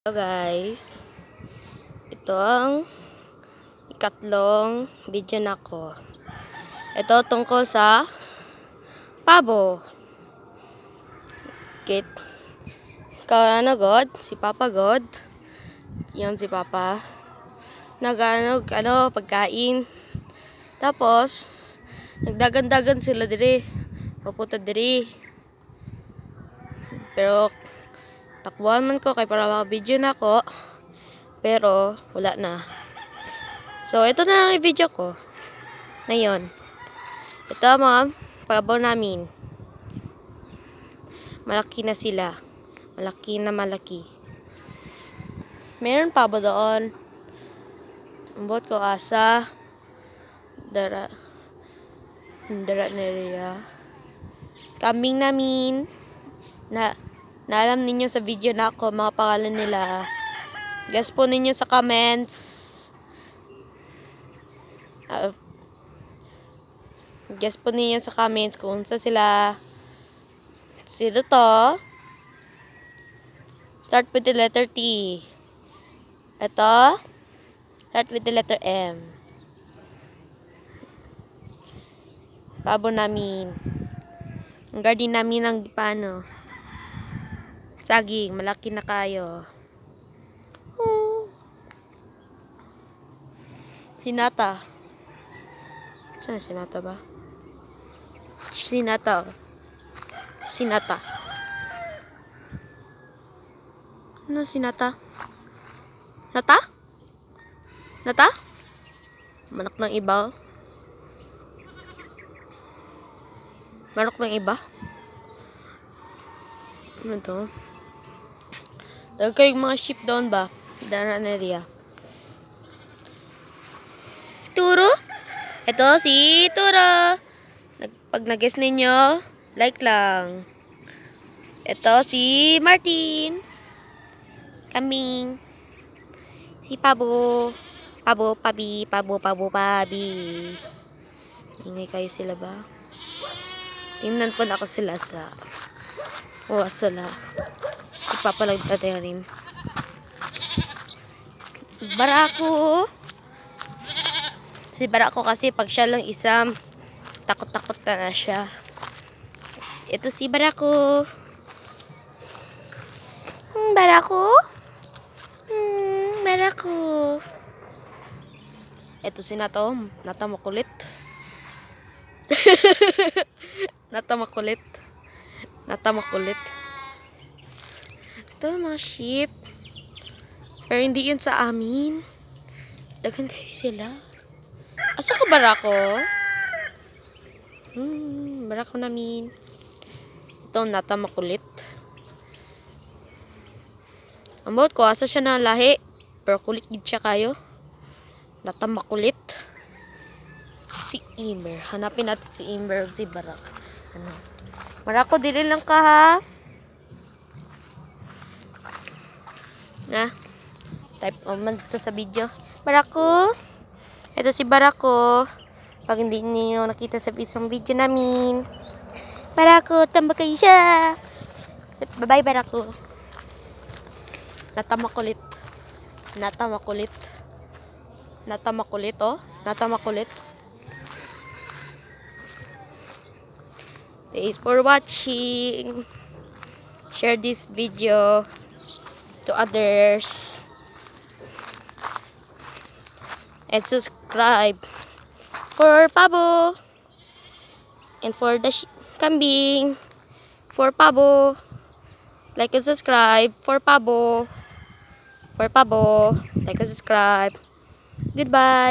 Hello guys, ito ang ikatlong video na ko. Ito tungkol sa pabo. Kit, kaano God, si Papa God, Yan si Papa, nagano, ano, pagkain. Tapos, nagdagandagan sila diri, papunta diri. Pero, Takbuhan man ko kay para maka-video na ko. Pero, wala na. So, ito na ang video ko. Ngayon. Ito, ma'am. Pabaw namin. Malaki na sila. Malaki na malaki. Meron pa ba doon? Umbot ko asa. Dara. Dara na riya. Ah. Kambing namin. Na na alam ninyo sa video na ako mga pangalan nila. Guess po ninyo sa comments. Uh, guess po ninyo sa comments kung sa sila. Sino to? Start with the letter T. Ito. Start with the letter M. Pabo namin. Ang garden namin ang paano. Saging, malaki na kayo. Oh. Sinata. Saan sinata ba? Sinata. Oh. Sinata. Ano sinata? Nata? Nata? Manak ng iba. Oh. Manok ng iba. Ano to? Tawag ko mga ship doon ba? Daran area. Ah. Turo? Ito si Turo. Nag pag nag-guess ninyo, like lang. Ito si Martin. Kaming. Si Pabo. Pabo, Pabi, Pabo, Pabo, Pabi. Ingay kayo sila ba? Tingnan ko na ako sila sa... Oh, sala. Si Papa lang tatayarin. Barako. Si Barako kasi pag siya lang isam, takot-takot na, na siya. Ito si Barako. Hmm, Barako? Hmm, Barako. Ito si Natom. Natom kulit. Natama kulit. Natama kulit. Ito mga sheep. Pero hindi yun sa amin. Dagan kayo sila. Asa ka barako? Hmm, barako namin. Ito nata makulit. Ambot ko, asa siya na lahi? Pero kulit gid siya kayo. Nata makulit. Si Imer. Hanapin natin si Imer o si Barak. Ano? Marako, dili lang ka ha. Na. Ah. Type o oh, man sa video. Barako. Ito si Barako. Pag hindi niyo nakita sa isang video namin. Barako, tambak kayo siya. Bye-bye, Barako. Natama kulit. Natama kulit. Natama kulit, oh. Natama kulit. Thanks for watching. Share this video. to others and subscribe for Pabo and for the kambing for Pabo like and subscribe for Pabo for Pabo like and subscribe goodbye